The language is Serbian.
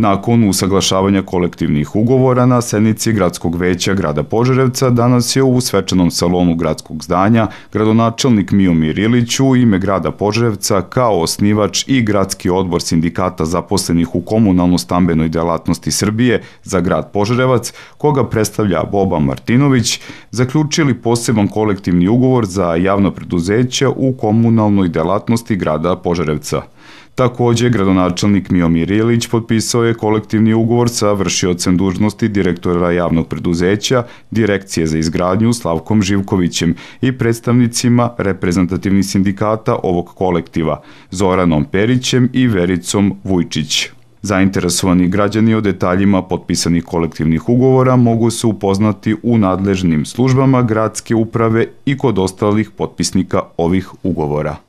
Nakon usaglašavanja kolektivnih ugovora na sednici Gradskog veća grada Požarevca danas je u svečanom salonu gradskog zdanja gradonačelnik Miomir Ilić u ime grada Požarevca kao osnivač i gradski odbor sindikata zaposlenih u komunalno-stambenoj delatnosti Srbije za grad Požarevac, koga predstavlja Boba Martinović, zaključili poseban kolektivni ugovor za javno preduzeće u komunalnoj delatnosti grada Požarevca. Takođe, gradonačelnik Miomir Ilić potpisao je je kolektivni ugovor sa vršiocem dužnosti direktora javnog preduzeća, Direkcije za izgradnju Slavkom Živkovićem i predstavnicima reprezentativnih sindikata ovog kolektiva, Zoranom Perićem i Vericom Vujčić. Zainteresovani građani o detaljima potpisanih kolektivnih ugovora mogu se upoznati u nadležnim službama gradske uprave i kod ostalih potpisnika ovih ugovora.